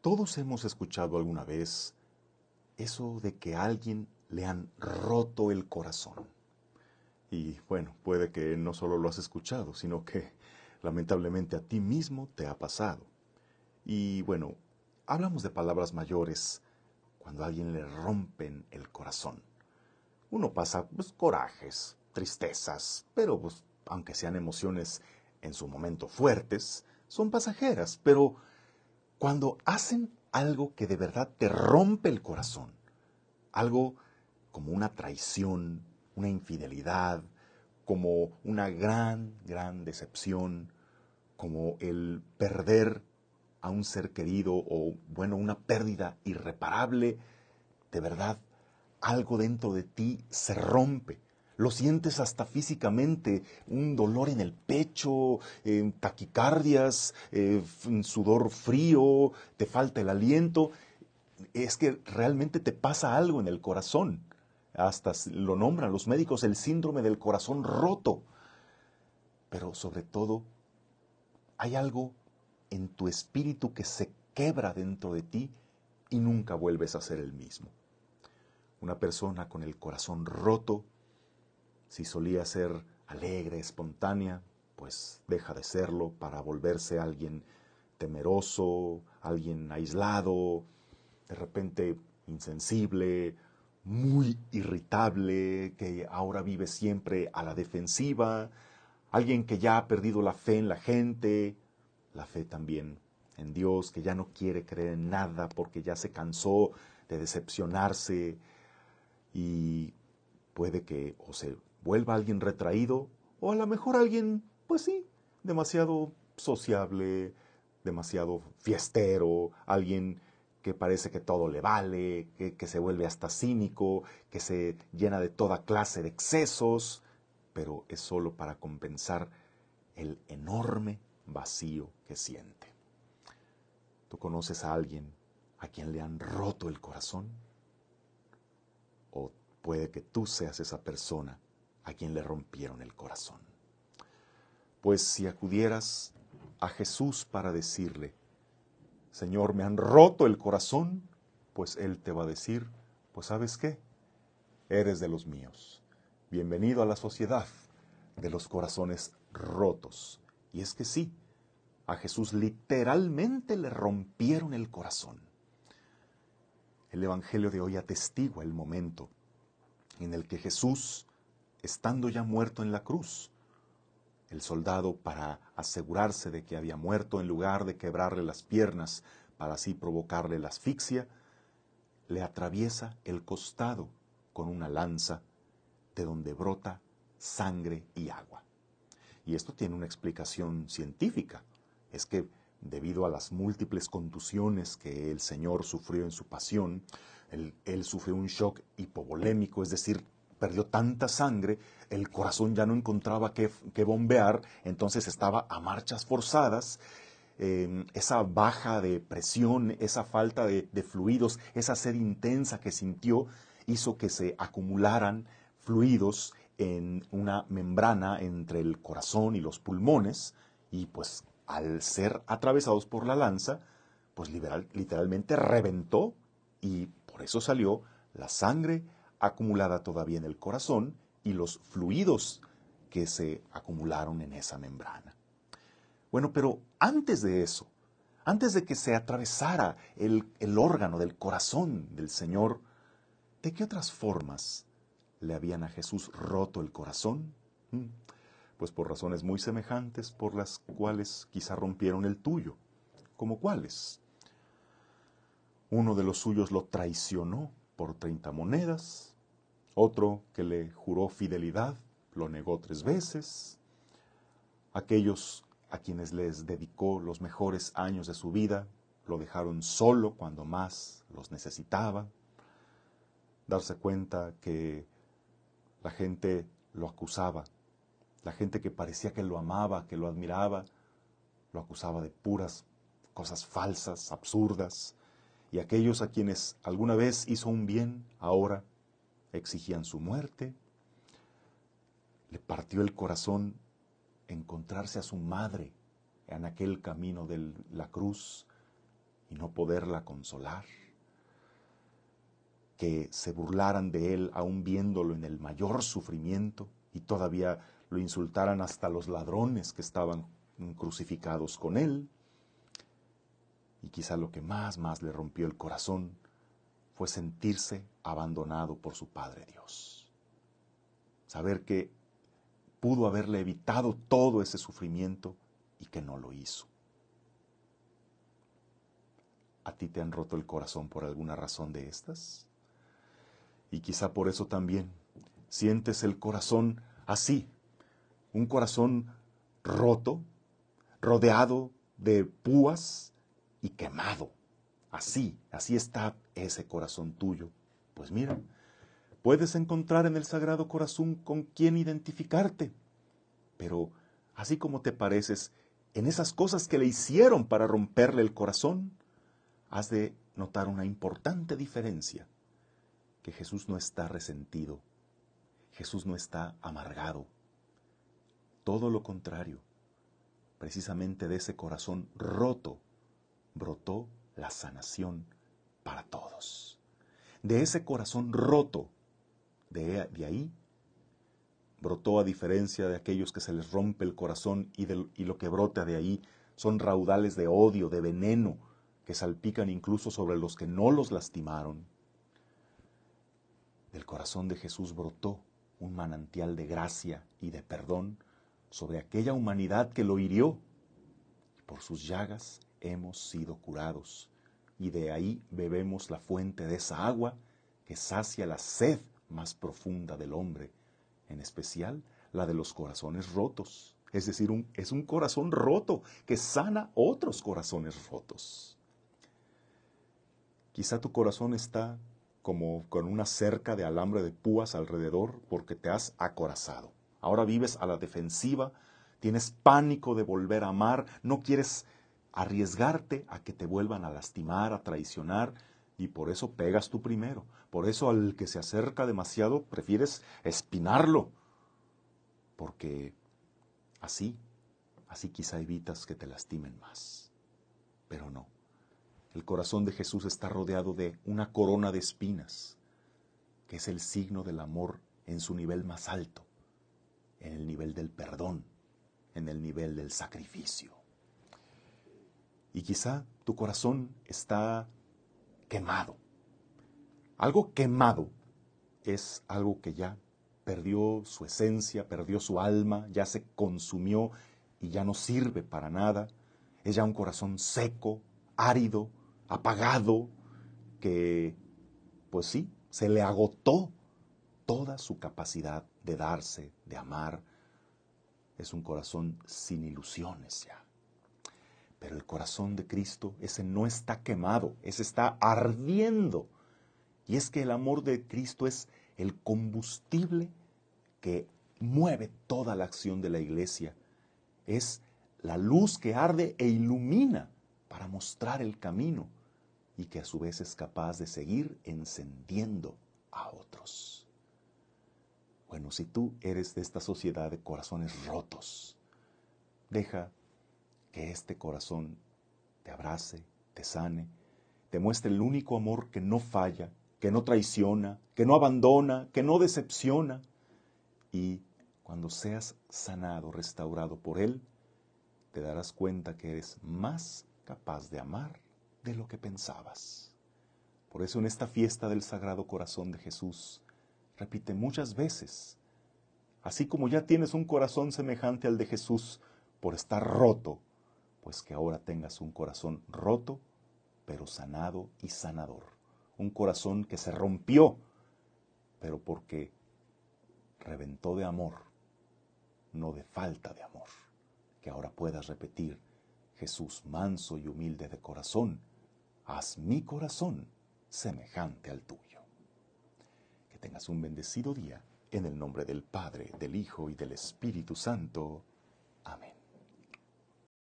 Todos hemos escuchado alguna vez eso de que a alguien le han roto el corazón. Y bueno, puede que no solo lo has escuchado, sino que lamentablemente a ti mismo te ha pasado. Y bueno, hablamos de palabras mayores cuando a alguien le rompen el corazón. Uno pasa pues, corajes, tristezas, pero pues, aunque sean emociones en su momento fuertes, son pasajeras, pero cuando hacen algo que de verdad te rompe el corazón, algo como una traición, una infidelidad, como una gran, gran decepción, como el perder a un ser querido o, bueno, una pérdida irreparable, de verdad, algo dentro de ti se rompe lo sientes hasta físicamente, un dolor en el pecho, eh, taquicardias, eh, sudor frío, te falta el aliento. Es que realmente te pasa algo en el corazón. Hasta lo nombran los médicos el síndrome del corazón roto. Pero sobre todo, hay algo en tu espíritu que se quebra dentro de ti y nunca vuelves a ser el mismo. Una persona con el corazón roto si solía ser alegre, espontánea, pues deja de serlo para volverse alguien temeroso, alguien aislado, de repente insensible, muy irritable, que ahora vive siempre a la defensiva, alguien que ya ha perdido la fe en la gente, la fe también en Dios, que ya no quiere creer en nada porque ya se cansó de decepcionarse y puede que o se vuelva alguien retraído o a lo mejor alguien, pues sí, demasiado sociable, demasiado fiestero, alguien que parece que todo le vale, que, se vuelve hasta cínico, que se llena de toda clase de excesos, pero es solo para compensar el enorme vacío que siente. ¿Tú conoces a alguien a quien le han roto el corazón? ¿O puede que tú seas esa persona a quien le rompieron el corazón. Pues si acudieras a Jesús para decirle, Señor, me han roto el corazón, pues Él te va a decir, pues sabes qué, eres de los míos. Bienvenido a la sociedad de los corazones rotos. Y es que sí, a Jesús literalmente le rompieron el corazón. El Evangelio de hoy atestigua el momento en el que Jesús estando ya muerto en la cruz. El soldado, para asegurarse de que había muerto, en lugar de quebrarle las piernas para así provocarle la asfixia, le atraviesa el costado con una lanza de donde brota sangre y agua. Y esto tiene una explicación científica. Es que debido a las múltiples contusiones que el Señor sufrió en su pasión, él, sufrió un shock hipovolémico, es decir, perdió tanta sangre, el corazón ya no encontraba qué, bombear, entonces estaba a marchas forzadas. Em, esa baja de presión, esa falta de, fluidos, esa sed intensa que sintió, hizo que se acumularan fluidos en una membrana entre el corazón y los pulmones y pues al ser atravesados por la lanza, pues literalmente reventó y por eso salió la sangre acumulada todavía en el corazón y los fluidos que se acumularon en esa membrana. Bueno, pero antes de eso, antes de que se atravesara el, el órgano del corazón del Señor, ¿de qué otras formas le habían a Jesús roto el corazón? Hmm. Pues por razones muy semejantes por las cuales quizá rompieron el tuyo. ¿Como cuáles? Uno de los suyos lo traicionó por 30 monedas, otro que le juró fidelidad lo negó tres veces, aquellos a quienes les dedicó los mejores años de su vida lo dejaron solo cuando más los necesitaba, darse cuenta que la gente lo acusaba, la gente que parecía que lo amaba, que lo admiraba, lo acusaba de puras cosas falsas, absurdas, y aquellos a quienes alguna vez hizo un bien, ahora exigían su muerte. Le partió el corazón encontrarse a su madre en aquel camino de la cruz y no poderla consolar. Que se burlaran de él aún viéndolo en el mayor sufrimiento y todavía lo insultaran hasta los ladrones que estaban crucificados con él. Y quizá lo que más, más le rompió el corazón fue sentirse abandonado por su Padre Dios. Saber que pudo haberle evitado todo ese sufrimiento y que no lo hizo. ¿A ti te han roto el corazón por alguna razón de estas? Y quizá por eso también sientes el corazón así, un corazón roto, rodeado de púas, quemado. Así, así está ese corazón tuyo. Pues mira, puedes encontrar en el Sagrado Corazón con quien identificarte. Pero, así como te pareces en esas cosas que le hicieron para romperle el corazón, has de notar una importante diferencia, que Jesús no está resentido, Jesús no está amargado, todo lo contrario, precisamente de ese corazón roto brotó la sanación para todos. De ese corazón roto, e, de, ahí, brotó a diferencia de aquellos que se les rompe el corazón y, y lo que brota de ahí son raudales de odio, de veneno, que salpican incluso sobre los que no los lastimaron. Del corazón de Jesús brotó un manantial de gracia y de perdón sobre aquella humanidad que lo hirió. Por sus llagas hemos sido curados, y de ahí bebemos la fuente de esa agua que sacia la sed más profunda del hombre, en especial la de los corazones rotos. Es decir, es un corazón roto que sana otros corazones rotos. Quizá tu corazón está como con una cerca de alambre de púas alrededor porque te has acorazado. Ahora vives a la defensiva, tienes pánico de volver a amar, no quieres arriesgarte a que te vuelvan a lastimar, a traicionar, y por eso pegas tú primero. Por eso al que se acerca demasiado prefieres espinarlo, porque así, así quizá evitas que te lastimen más. Pero no, el corazón de Jesús está rodeado de una corona de espinas, que es el signo del amor en su nivel más alto, en el nivel del perdón, en el nivel del sacrificio. Y quizá tu corazón está quemado. Algo quemado es algo que ya perdió su esencia, perdió su alma, ya se consumió y ya no sirve para nada. Es ya un corazón seco, árido, apagado, que, pues sí, se le agotó toda su capacidad de darse, de amar. Es un corazón sin ilusiones ya. Pero el corazón de Cristo, ese no está quemado, ese está ardiendo. Y es que el amor de Cristo es el combustible que mueve toda la acción de la iglesia. Es la luz que arde e ilumina para mostrar el camino y que a su vez es capaz de seguir encendiendo a otros. Bueno, si tú eres de esta sociedad de corazones rotos, deja que este corazón te abrace, te sane, te muestre el único amor que no falla, que no traiciona, que no abandona, que no decepciona. Y cuando seas sanado, restaurado por Él, te darás cuenta que eres más capaz de amar de lo que pensabas. Por eso en esta fiesta del Sagrado Corazón de Jesús, repite muchas veces, así como ya tienes un corazón semejante al de Jesús por estar roto, pues que ahora tengas un corazón roto, pero sanado y sanador. Un corazón que se rompió, pero porque reventó de amor, no de falta de amor. Que ahora puedas repetir, Jesús manso y humilde de corazón, haz mi corazón semejante al tuyo. Que tengas un bendecido día en el nombre del Padre, del Hijo y del Espíritu Santo.